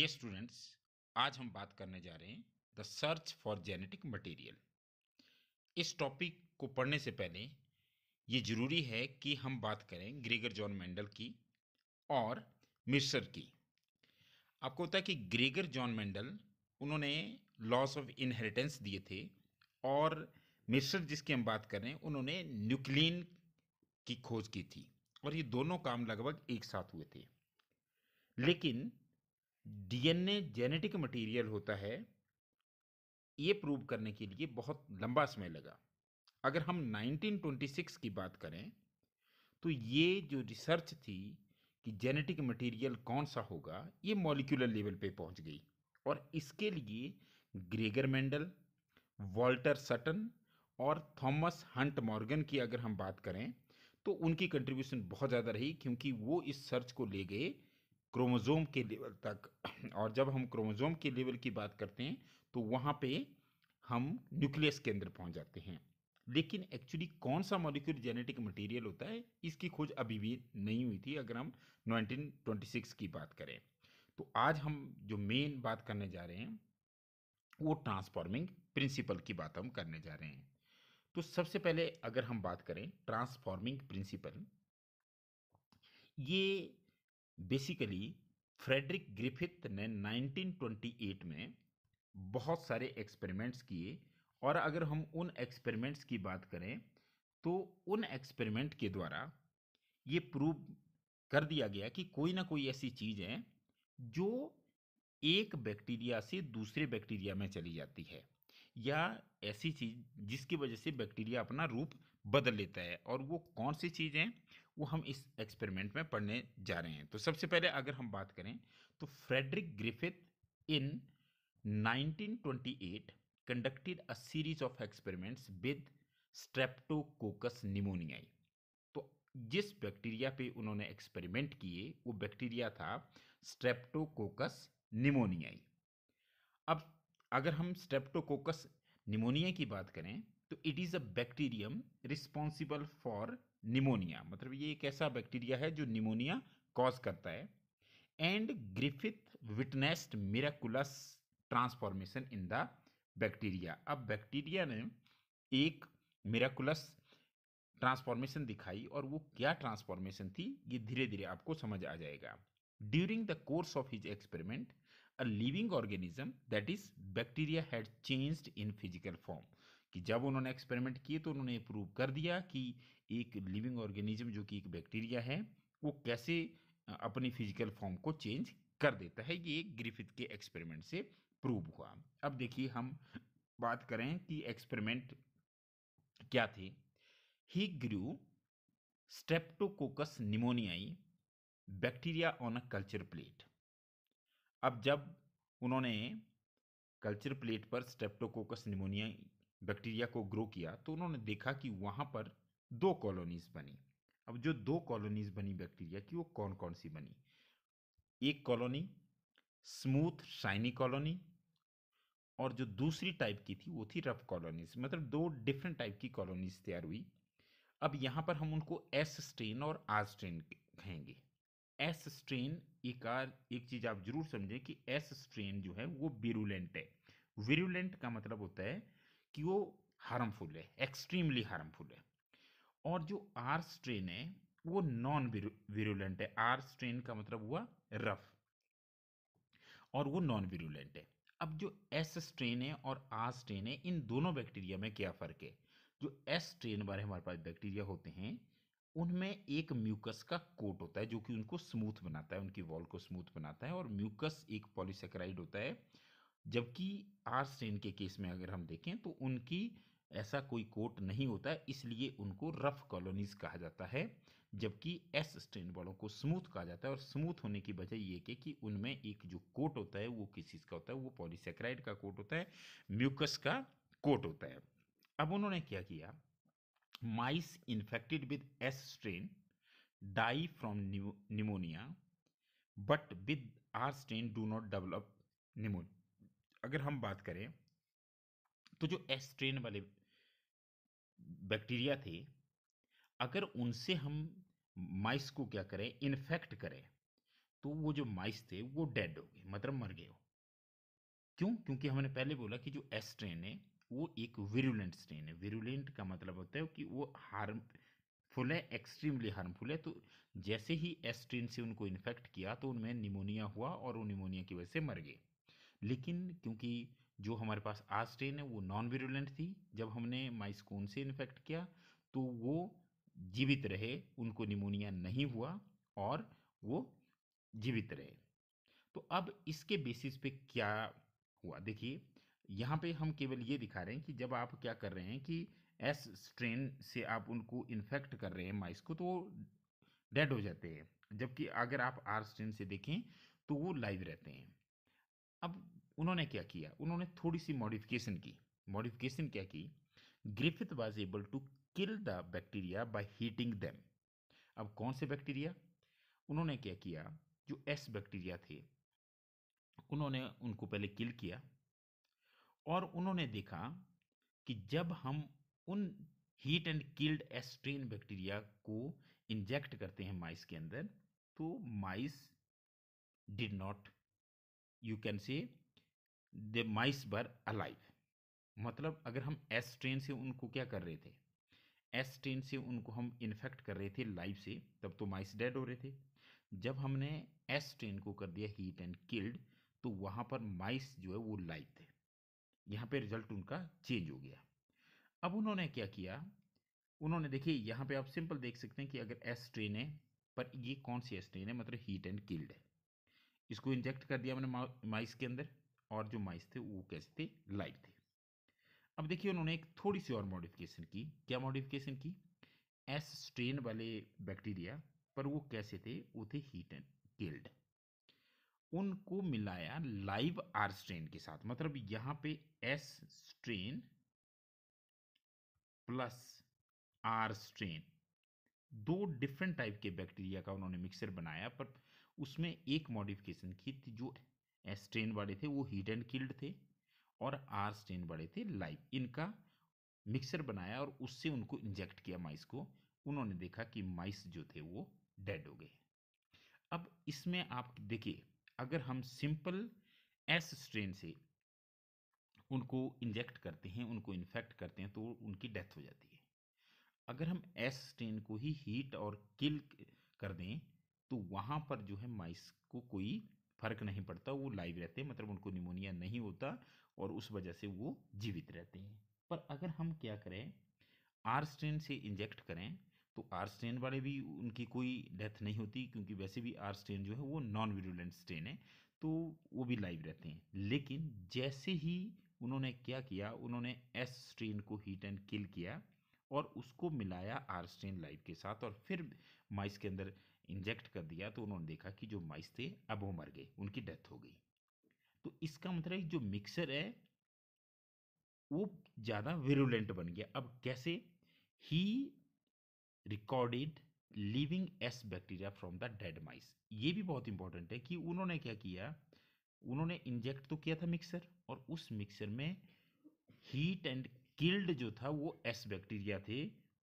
Dear students आज हम बात करने जा रहे हैं the search for genetic material इस टॉपिक को पढ़ने से पहले ये ज़रूरी है कि हम बात करें ग्रेगर जॉन मेंडल की और मिर्सर की आपको होता है कि ग्रेगर जॉन मेंडल उन्होंने लॉस ऑफ इनहेरिटेंस दिए थे और मिर्सर जिसकी हम बात करें उन्होंने न्यूक्लिन की खोज की थी और ये दोनों काम लगभग एक साथ हुए थे लेकिन डीएनए जेनेटिक मटेरियल होता है ये प्रूव करने के लिए बहुत लंबा समय लगा अगर हम 1926 की बात करें तो ये जो रिसर्च थी कि जेनेटिक मटेरियल कौन सा होगा ये मॉलिक्यूलर लेवल पे पहुंच गई और इसके लिए ग्रेगर मेंडल वॉल्टर सटन और थॉमस हंट मॉर्गन की अगर हम बात करें तो उनकी कंट्रीब्यूशन बहुत ज़्यादा रही क्योंकि वो इस सर्च को ले गए क्रोमोज़ोम के लेवल तक और जब हम क्रोमोज़ोम के लेवल की बात करते हैं तो वहाँ पे हम न्यूक्लियस के अंदर पहुँच जाते हैं लेकिन एक्चुअली कौन सा मॉलिक्यूल जेनेटिक मटेरियल होता है इसकी खोज अभी भी नहीं हुई थी अगर हम 1926 की बात करें तो आज हम जो मेन बात करने जा रहे हैं वो ट्रांसफॉर्मिंग प्रिंसिपल की बात हम करने जा रहे हैं तो सबसे पहले अगर हम बात करें ट्रांसफॉर्मिंग प्रिंसिपल ये बेसिकली फ्रेडरिक ग्रिफिथ ने 1928 में बहुत सारे एक्सपेरिमेंट्स किए और अगर हम उन एक्सपेरिमेंट्स की बात करें तो उन एक्सपेरिमेंट के द्वारा ये प्रूव कर दिया गया कि कोई ना कोई ऐसी चीज़ है जो एक बैक्टीरिया से दूसरे बैक्टीरिया में चली जाती है या ऐसी चीज़ जिसकी वजह से बैक्टीरिया अपना रूप बदल लेता है और वो कौन सी चीज़ है वो हम इस एक्सपेरिमेंट में पढ़ने जा रहे हैं तो सबसे पहले अगर हम बात करें तो Frederick Griffith in 1928 conducted a series of experiments with Streptococcus pneumoniae तो जिस बैक्टीरिया पे उन्होंने एक्सपेरिमेंट किए वो बैक्टीरिया था स्ट्रेप्टोकोकस निमोनियाई अब अगर हम स्ट्रेप्टोकोकस निमोनिया की बात करें तो it is a bacterium responsible for pneumonia मतलब ये एक ऐसा बैक्टीरिया है जो निमोनिया कॉज करता है and Griffith witnessed miraculous transformation in the bacteria अब बैक्टीरिया ने एक मिराकुलस ट्रांसफॉर्मेशन दिखाई और वो क्या ट्रांसफॉर्मेशन थी ये धीरे धीरे आपको समझ आ जाएगा during the course of his experiment a living organism that is bacteria had changed in physical form कि जब उन्होंने एक्सपेरिमेंट किए तो उन्होंने प्रूव कर दिया कि एक लिविंग ऑर्गेनिज्म जो कि एक बैक्टीरिया है वो कैसे अपनी फिजिकल फॉर्म को चेंज कर देता है ये ग्रिफिथ के एक्सपेरिमेंट से प्रूव हुआ अब देखिए हम बात करें कि एक्सपेरिमेंट क्या थे he grew Streptococcus pneumoniae bacteria on a culture plate अब जब उन्होंने कल्चर प्लेट पर स्टेप्टोकोकस निमोनिया बैक्टीरिया को ग्रो किया तो उन्होंने देखा कि वहाँ पर दो कॉलोनीज बनी अब जो दो कॉलोनीज बनी बैक्टीरिया की वो कौन कौन सी बनी एक कॉलोनी स्मूथ शाइनी कॉलोनी और जो दूसरी टाइप की थी वो थी रफ कॉलोनीज मतलब दो डिफरेंट टाइप की कॉलोनीज तैयार हुई अब यहाँ पर हम उनको एस स्ट्रेन और आर स्ट्रेन कहेंगे एस स्ट्रेन एक आर एक चीज़ आप जरूर समझें कि एस स्ट्रेन जो है वो विरुलेंट है विरुलेंट का मतलब होता है कि वो हार्मफुल है एक्सट्रीमली हार्मफुल है और जो आर स्ट्रेन है वो नॉन विरुलेंट है आर स्ट्रेन का मतलब हुआ रफ और वो नॉन विरुलेंट है अब जो एस स्ट्रेन है और आर स्ट्रेन है इन दोनों बैक्टीरिया में क्या फ़र्क है जो एस स्ट्रेन वाले हमारे पास बैक्टीरिया होते हैं उनमें एक म्यूकस का कोट होता है जो कि उनको स्मूथ बनाता है उनकी वॉल को स्मूथ बनाता है और म्यूकस एक पॉलीसेक्राइड होता है जबकि आर ट्रेन के केस में अगर हम देखें तो उनकी ऐसा कोई कोट नहीं होता इसलिए उनको रफ कॉलोनीज कहा जाता है जबकि एस स्ट्रेन वालों को स्मूथ कहा जाता है और स्मूथ होने की वजह यह कि, कि उनमें एक जो कोट होता है वो किस चीज़ का होता है वो पॉलीसेक्राइड का कोट होता है म्यूकस का कोट होता है अब उन्होंने क्या किया mice infected with S strain die from pneumonia but with R strain do not develop pneumonia अगर हम बात करें तो जो एस स्ट्रेन वाले बैक्टीरिया थे अगर उनसे हम माइस को क्या करें इन्फेक्ट करें तो वो जो माइस थे वो डेड हो गए मतलब मर गए हो क्यों क्योंकि हमने पहले बोला कि जो एस स्ट्रेन है वो एक विरुलेंट स्ट्रेन है विरुलेंट का मतलब होता है कि वो हार्मफुल है एक्सट्रीमली हार्मफुल है तो जैसे ही एस स्ट्रेन से उनको इन्फेक्ट किया तो उनमें निमोनिया हुआ और वो निमोनिया की वजह से मर गए लेकिन क्योंकि जो हमारे पास आज स्ट्रेन है वो नॉन विरुलेंट थी जब हमने माइस्कोन से इन्फेक्ट किया तो वो जीवित रहे उनको निमोनिया नहीं हुआ और वो जीवित रहे तो अब इसके बेसिस पे क्या हुआ देखिए यहाँ पे हम केवल ये दिखा रहे हैं कि जब आप क्या कर रहे हैं कि एस स्ट्रेन से आप उनको इन्फेक्ट कर रहे हैं माइस को तो वो डेड हो जाते हैं जबकि अगर आप आर स्ट्रेन से देखें तो वो लाइव रहते हैं अब उन्होंने क्या किया उन्होंने थोड़ी सी मॉडिफिकेशन की मॉडिफिकेशन क्या की Griffith was able to kill the bacteria by heating them अब कौन से बैक्टीरिया उन्होंने क्या किया जो एस बैक्टीरिया थे उन्होंने उनको पहले किल किया और उन्होंने देखा कि जब हम उन heat and killed S strain bacteria को इंजेक्ट करते हैं माइस के अंदर तो mice did not you can say the mice were alive मतलब अगर हम एस ट्रेन से उनको क्या कर रहे थे एस ट्रेन से उनको हम इन्फेक्ट कर रहे थे लाइव से तब तो माइस डेड हो रहे थे जब हमने एस ट्रेन को कर दिया हीट एंड किल्ड तो वहाँ पर माइस जो है वो लाइव थे यहाँ पे रिजल्ट उनका चेंज हो गया अब उन्होंने क्या किया उन्होंने देखिए यहाँ पे आप सिंपल देख सकते हैं कि अगर एस ट्रेन है पर ये कौन सी एस ट्रेन है मतलब हीट एंड किल्ड है इसको इंजेक्ट कर दिया मैंने माइस के अंदर और जो माइस थे वो कैसे थे लाइव थे अब देखिए उन्होंने एक थोड़ी सी और मॉडिफिकेशन की क्या मॉडिफिकेशन की एस स्ट्रेन वाले बैक्टीरिया पर वो कैसे थे वो थे हीट एंड किल्ड उनको मिलाया लाइव आर स्ट्रेन के साथ मतलब यहाँ पे S strain plus R strain दो डिफरेंट टाइप के बैक्टीरिया का उन्होंने मिक्सर बनाया पर उसमें एक मॉडिफिकेशन की थी जो स्ट्रेन वाले थे वो हीट एंड किल्ड थे और आर स्ट्रेन वाले थे लाइव इनका मिक्सर बनाया और उससे उनको इंजेक्ट किया माइस को उन्होंने देखा कि माइस जो थे वो डेड हो गए अब इसमें आप देखिए अगर हम सिंपल एस स्ट्रेन से उनको इंजेक्ट करते हैं उनको इन्फेक्ट करते हैं तो उनकी डेथ हो जाती है अगर हम एस स्ट्रेन को ही हीट और किल कर दें तो वहाँ पर जो है माइस को कोई फर्क नहीं पड़ता वो लाइव रहते हैं मतलब उनको निमोनिया नहीं होता और उस वजह से वो जीवित रहते हैं पर अगर हम क्या करें आर स्ट्रेन से इंजेक्ट करें तो आर स्ट्रेन वाले भी उनकी कोई डेथ नहीं होती क्योंकि वैसे भी आर स्ट्रेन जो है वो नॉन विरुलेंट स्ट्रेन है तो वो भी लाइव रहते हैं लेकिन जैसे ही उन्होंने क्या किया उन्होंने एस स्ट्रेन को हीट एंड किल किया और उसको मिलाया आर स्ट्रेन लाइव के साथ और फिर माइस के अंदर इंजेक्ट कर दिया तो उन्होंने देखा कि जो माइस थे अब वो मर गए उनकी डेथ हो गई तो इसका मतलब जो मिक्सर है वो ज़्यादा वेरुलेंट बन गया अब कैसे he recorded living S bacteria from the dead mice ये भी बहुत इंपॉर्टेंट है कि उन्होंने क्या किया उन्होंने इंजेक्ट तो किया था मिक्सर और उस मिक्सर में हीट एंड किल्ड जो था वो एस बैक्टीरिया थे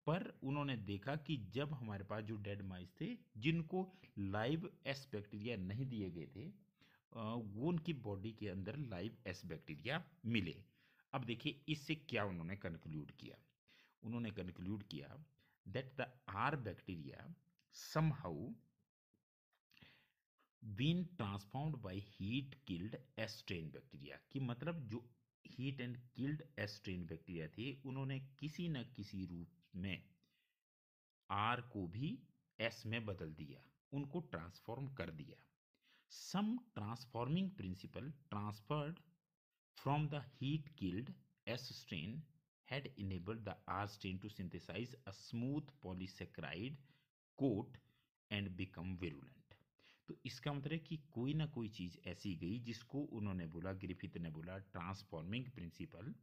पर उन्होंने देखा कि जब हमारे पास जो डेड माइस थे जिनको लाइव एस बैक्टीरिया नहीं दिए गए थे वो उनकी बॉडी के अंदर लाइव एस बैक्टीरिया मिले अब देखिए इससे क्या उन्होंने कंक्लूड किया उन्होंने कंक्लूड किया that the R bacteria somehow been transformed by heat killed S strain bacteria कि मतलब जो heat and killed S strain bacteria थे उन्होंने किसी न किसी रूप में आर को भी एस में बदल दिया उनको ट्रांसफॉर्म कर दिया some transforming principle transferred from the heat killed S strain had enabled the R strain to synthesize a smooth polysaccharide coat and become virulent. तो इसका मतलब है कि कोई ना कोई चीज़ ऐसी गई जिसको उन्होंने बोला ग्रिफिथ ने बोला ट्रांसफॉर्मिंग प्रिंसिपल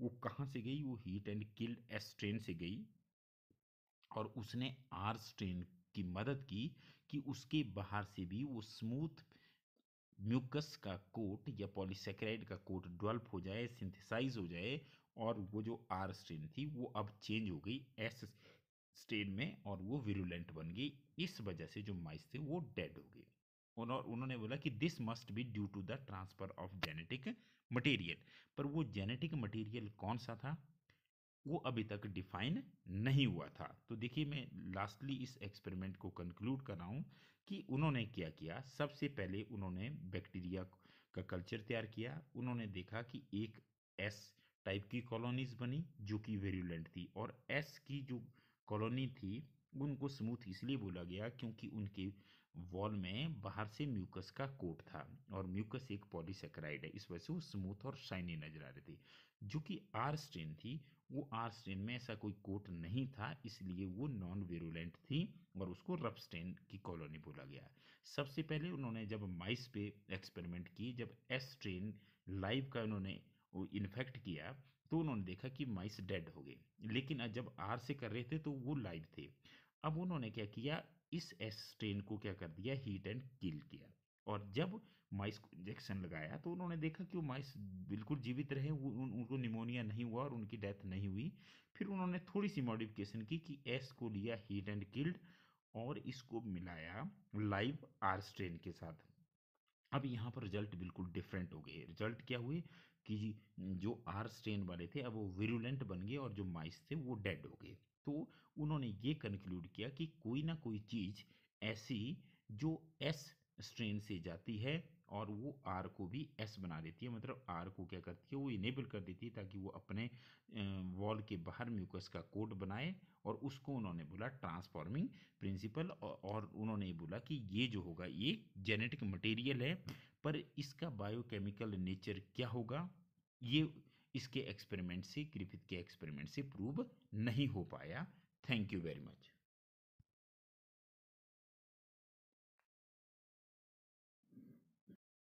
वो कहाँ से गई वो heat and killed S strain से गई और उसने आर स्ट्रेन की मदद की कि उसके बाहर से भी वो स्मूथ म्यूकस का कोट या पॉलीसेक्राइड का कोट डेवलप हो जाए सिंथेसाइज हो जाए और वो जो आर स्ट्रेन थी वो अब चेंज हो गई एस स्ट्रेन में और वो विरुलेंट बन गई इस वजह से जो माइस थे वो डेड हो गए और उन्होंने बोला कि this must be due to the transfer of genetic material पर वो जेनेटिक मटेरियल कौन सा था वो अभी तक डिफाइन नहीं हुआ था तो देखिए मैं लास्टली इस एक्सपेरिमेंट को कंक्लूड कर रहा हूँ कि उन्होंने क्या किया सबसे पहले उन्होंने बैक्टीरिया का कल्चर तैयार किया उन्होंने देखा कि एक एस टाइप की कॉलोनीज बनी जो कि वेरुलेंट थी और एस की जो कॉलोनी थी उनको स्मूथ इसलिए बोला गया क्योंकि उनके वॉल में बाहर से म्यूकस का कोट था और म्यूकस एक पॉलीसेक्राइड है इस वजह से वो स्मूथ और शाइनी नजर आ रही थी जो कि आर स्ट्रेन थी वो आर स्ट्रेन में ऐसा कोई कोट नहीं था इसलिए वो नॉन वेरुलेंट थी और उसको रफ स्ट्रेन की कॉलोनी बोला गया सबसे पहले उन्होंने जब माइस पे एक्सपेरिमेंट की जब एस स्ट्रेन लाइव का उन्होंने इन्फेक्ट किया तो उन्होंने देखा कि माइस डेड हो गए लेकिन जब आर से कर रहे थे तो वो लाइव थे अब उन्होंने क्या किया इस एस स्ट्रेन को क्या कर दिया हीट एंड किल किया और जब माइस को इंजेक्शन लगाया तो उन्होंने देखा कि वो माइस बिल्कुल जीवित रहे उन, उनको निमोनिया नहीं हुआ और उनकी डेथ नहीं हुई फिर उन्होंने थोड़ी सी मॉडिफिकेशन की कि एस को लिया हीट एंड किल्ड और इसको मिलाया लाइव आर स्ट्रेन के साथ अब यहाँ पर रिजल्ट बिल्कुल डिफरेंट हो गए रिजल्ट क्या हुए कि जो आर स्ट्रेन वाले थे अब वो विरुलेंट बन गए और जो माइस थे वो डेड हो गए तो उन्होंने ये कंक्लूड किया कि कोई ना कोई चीज़ ऐसी जो एस स्ट्रेन से जाती है और वो आर को भी एस बना देती है मतलब आर को क्या करती है वो इनेबल कर देती है ताकि वो अपने वॉल के बाहर म्यूकस का कोड बनाए और उसको उन्होंने बोला ट्रांसफॉर्मिंग प्रिंसिपल और उन्होंने बोला कि ये जो होगा ये जेनेटिक मटेरियल है पर इसका बायोकेमिकल नेचर क्या होगा ये इसके एक्सपेरिमेंट से ग्रिफिथ के एक्सपेरिमेंट से प्रूव नहीं हो पाया थैंक यू वेरी मच